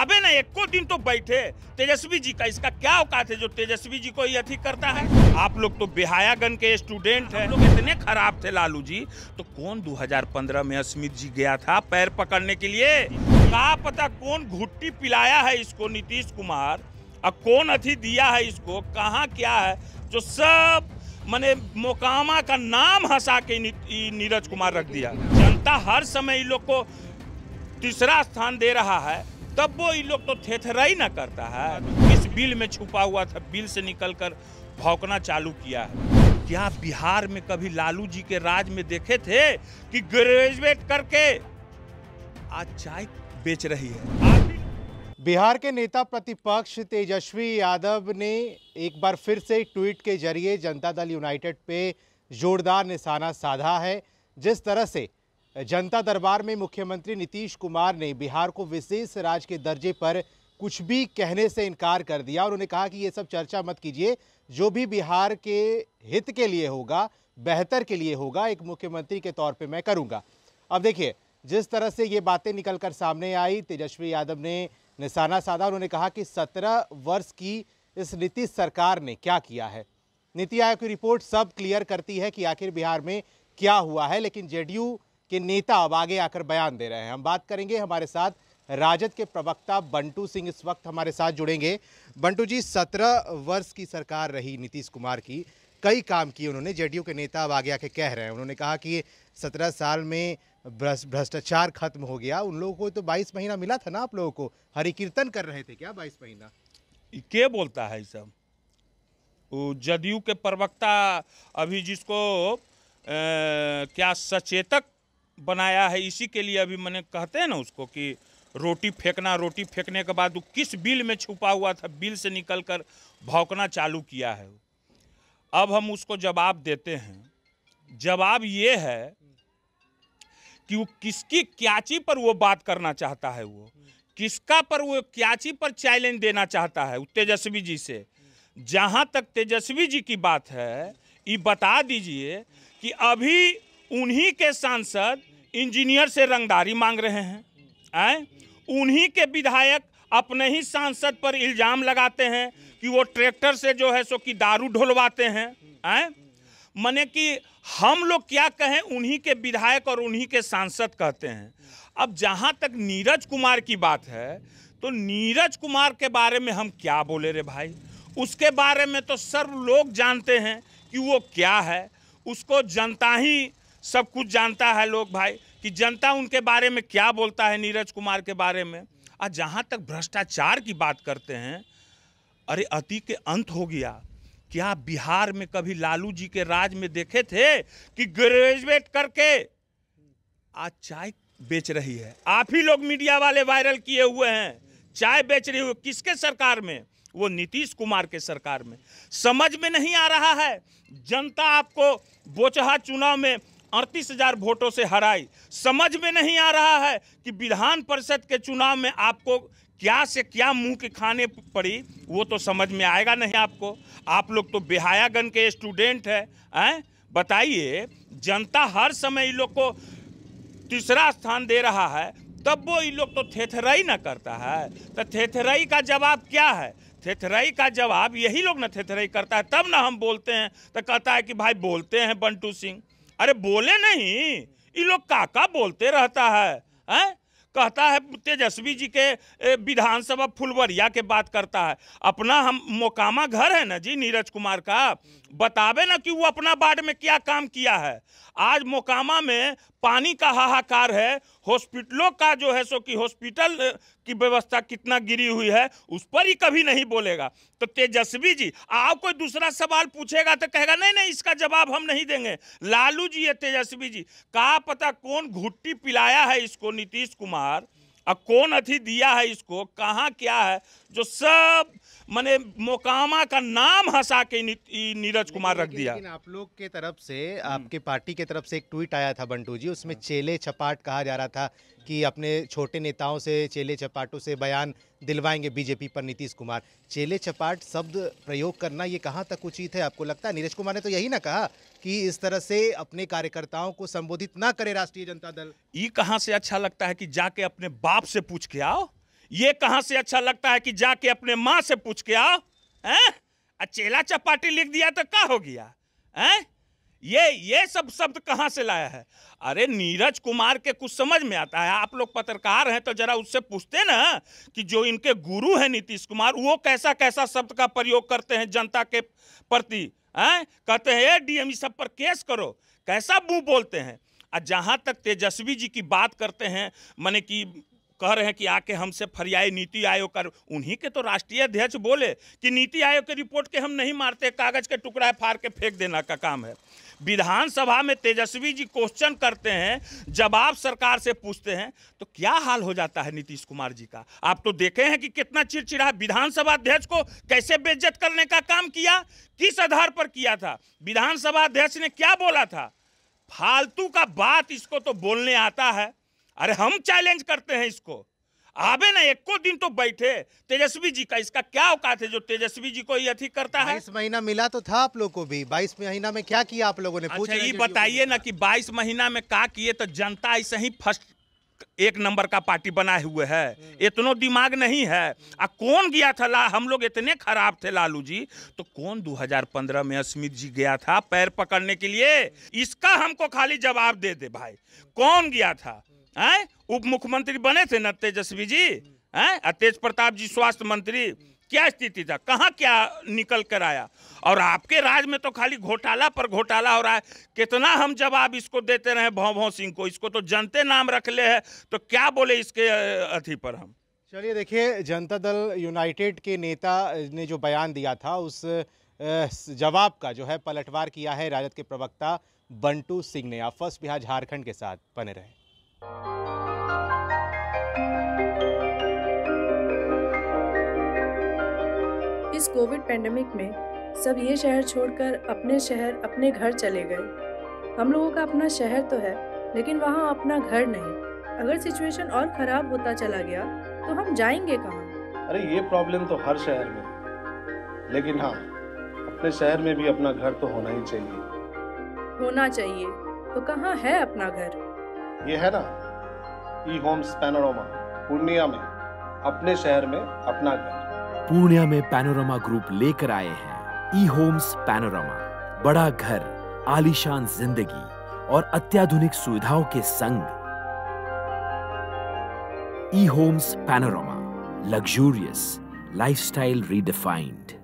अबे ना एको दिन तो बैठे तेजस्वी जी का इसका क्या औकात है जो तेजस्वी जी को ये अथी करता है आप लोग तो बिहायागन के स्टूडेंट हैं लोग इतने खराब थे लालू जी तो कौन 2015 में अस्मित जी गया था पैर पकड़ने के लिए क्या पता कौन घुट्टी पिलाया है इसको नीतीश कुमार और कौन अथी दिया है इसको कहाँ क्या है जो सब मैंने मोकामा का नाम हंसा के नीरज कुमार रख दिया जनता हर समय इन लोग को तीसरा स्थान दे रहा है तब वो इन लोग तो थेथराई ना करता है इस बिल में छुपा हुआ था बिल से निकल कर भौंकना चालू किया है क्या बिहार में कभी लालू जी के राज में देखे थे कि ग्रेजुएट करके आज चाय बेच रही है बिहार के नेता प्रतिपक्ष तेजस्वी यादव ने एक बार फिर से ट्वीट के जरिए जनता दल यूनाइटेड पे जोरदार निशाना साधा है जिस तरह से जनता दरबार में मुख्यमंत्री नीतीश कुमार ने बिहार को विशेष राज्य के दर्जे पर कुछ भी कहने से इनकार कर दिया और उन्होंने कहा कि ये सब चर्चा मत कीजिए जो भी बिहार के हित के लिए होगा बेहतर के लिए होगा एक मुख्यमंत्री के तौर पे मैं करूंगा अब देखिए जिस तरह से ये बातें निकलकर सामने आई तेजस्वी यादव ने निशाना साधा उन्होंने कहा कि सत्रह वर्ष की इस नीतीश सरकार ने क्या किया है नीति आयोग की रिपोर्ट सब क्लियर करती है कि आखिर बिहार में क्या हुआ है लेकिन जेडीयू कि नेता अब आगे आकर बयान दे रहे हैं हम बात करेंगे हमारे साथ राजद के प्रवक्ता बंटू सिंह इस वक्त हमारे साथ जुड़ेंगे बंटू जी सत्रह वर्ष की सरकार रही नीतीश कुमार की कई काम किए उन्होंने जेडीयू के नेता अब आगे आके कह रहे हैं उन्होंने कहा कि सत्रह साल में भ्रष्टाचार खत्म हो गया उन लोगों को तो बाईस महीना मिला था ना आप लोगों को हरि कीर्तन कर रहे थे क्या बाईस महीना के बोलता है सब जदयू के प्रवक्ता अभी जिसको ए, क्या सचेतक बनाया है इसी के लिए अभी मैंने कहते हैं ना उसको कि रोटी फेंकना रोटी फेंकने के बाद वो किस बिल में छुपा हुआ था बिल से निकल कर भौंकना चालू किया है अब हम उसको जवाब देते हैं जवाब ये है कि वो किसकी क्याची पर वो बात करना चाहता है वो किसका पर वो क्याची पर चैलेंज देना चाहता है तेजस्वी जी से जहाँ तक तेजस्वी जी की बात है ये बता दीजिए कि अभी उन्हीं के सांसद इंजीनियर से रंगदारी मांग रहे हैं आए उन्हीं के विधायक अपने ही सांसद पर इल्ज़ाम लगाते हैं कि वो ट्रैक्टर से जो है सो कि दारू ढोलवाते हैं आए मने कि हम लोग क्या कहें उन्हीं के विधायक और उन्हीं के सांसद कहते हैं अब जहाँ तक नीरज कुमार की बात है तो नीरज कुमार के बारे में हम क्या बोले रे भाई उसके बारे में तो सर्व लोग जानते हैं कि वो क्या है उसको जनता ही सब कुछ जानता है लोग भाई कि जनता उनके बारे में क्या बोलता है नीरज कुमार के बारे में और जहाँ तक भ्रष्टाचार की बात करते हैं अरे अति के अंत हो गया क्या बिहार में कभी लालू जी के राज में देखे थे कि ग्रेजुएट करके आज चाय बेच रही है आप ही लोग मीडिया वाले वायरल किए हुए हैं चाय बेच रही हुई किसके सरकार में वो नीतीश कुमार के सरकार में समझ में नहीं आ रहा है जनता आपको बोचहा चुनाव में अड़तीस हजार वोटों से हराई समझ में नहीं आ रहा है कि विधान परिषद के चुनाव में आपको क्या से क्या मुंह के खाने पड़ी वो तो समझ में आएगा नहीं आपको आप लोग तो बेहायागन के स्टूडेंट है बताइए जनता हर समय इन लोग को तीसरा स्थान दे रहा है तब वो इन लोग तो थेथराई ना करता है तो थेथराई का जवाब क्या है थेथराई का जवाब यही लोग ना थेथराई करता है तब ना हम बोलते हैं तो कहता है कि भाई बोलते हैं बंटू सिंह अरे बोले नहीं ये लोग काका बोलते रहता है हैं कहता है तेजस्वी जी के विधानसभा फुलवरिया के बात करता है अपना हम मोकामा घर है ना जी नीरज कुमार का बतावे ना कि वो अपना वार्ड में क्या काम किया है आज मोकामा में पानी का हाहाकार है हॉस्पिटलों का जो है सो कि हॉस्पिटल की व्यवस्था कितना गिरी हुई है उस पर ही कभी नहीं बोलेगा तो तेजस्वी जी आप कोई दूसरा सवाल पूछेगा तो कहेगा नहीं नहीं इसका जवाब हम नहीं देंगे लालू जी है तेजस्वी जी का पता कौन घुट्टी पिलाया है इसको नीतीश कुमार अब कौन अथि दिया है इसको कहाँ क्या है जो सब मैंने मोकामा का नाम हंसा के नीरज कुमार रख दिया लेकिन आप लोग के तरफ से हम्म। आपके पार्टी के तरफ से एक ट्वीट आया था बंटू जी उसमें हाँ। चेले छपाट कहा जा रहा था कि अपने छोटे नेताओं से चेले चपाटों से बयान दिलवाएंगे बीजेपी पर नीतीश कुमार चेले चपाट शब्द प्रयोग करना ये कहाँ तक उचित है आपको लगता है नीरज कुमार ने तो यही ना कहा कि इस तरह से अपने कार्यकर्ताओं को संबोधित ना करे राष्ट्रीय जनता दल ये कहाँ से अच्छा लगता है कि जाके अपने बाप से पूछ के आओ ये कहाँ से अच्छा लगता है कि जाके अपने माँ से पूछ के आओ है चेला चपाटी लिख दिया तो क्या हो गया है ये ये सब शब्द कहाँ से लाया है अरे नीरज कुमार के कुछ समझ में आता है आप लोग पत्रकार हैं तो जरा उससे पूछते ना कि जो इनके गुरु हैं नीतीश कुमार वो कैसा कैसा शब्द का प्रयोग करते हैं जनता के प्रति हैं कहते हैं डीएम सब पर केस करो कैसा मुँह बोलते हैं और जहाँ तक तेजस्वी जी की बात करते हैं मैंने कि कह रहे हैं कि आके हमसे फरियाई नीति आयोग कर उन्हीं के तो राष्ट्रीय अध्यक्ष बोले कि नीति आयोग के रिपोर्ट के हम नहीं मारते कागज के टुकड़ा फाड़ के फेंक देना का काम है विधानसभा में तेजस्वी जी क्वेश्चन करते हैं जवाब सरकार से पूछते हैं तो क्या हाल हो जाता है नीतीश कुमार जी का आप तो देखे हैं कि कितना चिड़चिड़ा विधानसभा अध्यक्ष को कैसे बेज्जत करने का काम किया किस आधार पर किया था विधानसभा अध्यक्ष ने क्या बोला था फालतू का बात इसको तो बोलने आता है अरे हम चैलेंज करते हैं इसको आबे ना एक को दिन तो बैठे तेजस्वी जी का इसका क्या औकात है जो तेजस्वी जी को ये अथी करता है बाईस महीना मिला तो था आप लोगों को भी बाईस महीना में क्या किया आप लोगों ने अच्छा ये बताइए ना कि बाईस महीना में क्या किए तो जनता ऐसे ही फर्स्ट एक नंबर का पार्टी बनाए हुए है हम्म। इतनो दिमाग नहीं है आ कौन गया था ला हम लोग इतने खराब थे लालू जी तो कौन 2015 में अस्मित जी गया था पैर पकड़ने के लिए इसका हमको खाली जवाब दे दे भाई कौन गया था आए उप मुख्यमंत्री बने थे न तेजस्वी जी हैं तेज प्रताप जी स्वास्थ्य मंत्री क्या स्थिति था कहाँ क्या निकल कर आया और आपके राज में तो खाली घोटाला पर घोटाला हो रहा है कितना हम जवाब इसको देते रहे भौ भौ सिंह को इसको तो जनते नाम रख ले है तो क्या बोले इसके अति पर हम चलिए देखिए जनता दल यूनाइटेड के नेता ने जो बयान दिया था उस जवाब का जो है पलटवार किया है राजद के प्रवक्ता बंटू सिंह ने आप फर्स्ट बिहार झारखंड के साथ बने रहे इस कोविड पेंडेमिक में सब ये शहर छोड़कर अपने शहर अपने घर चले गए हम लोगों का अपना शहर तो है लेकिन वहाँ अपना घर नहीं अगर सिचुएशन और ख़राब होता चला गया तो हम जाएंगे कहाँ अरे ये प्रॉब्लम तो हर शहर में लेकिन हाँ अपने शहर में भी अपना घर तो होना ही चाहिए होना चाहिए तो कहाँ है अपना घर ये है ना ई होम्स पैनोरमा पूर्णिया में अपने शहर में अपना घर पूर्णिया में पैनोरमा ग्रुप लेकर आए हैं ई होम्स पैनोरमा बड़ा घर आलीशान जिंदगी और अत्याधुनिक सुविधाओं के संग E homes panorama luxurious lifestyle redefined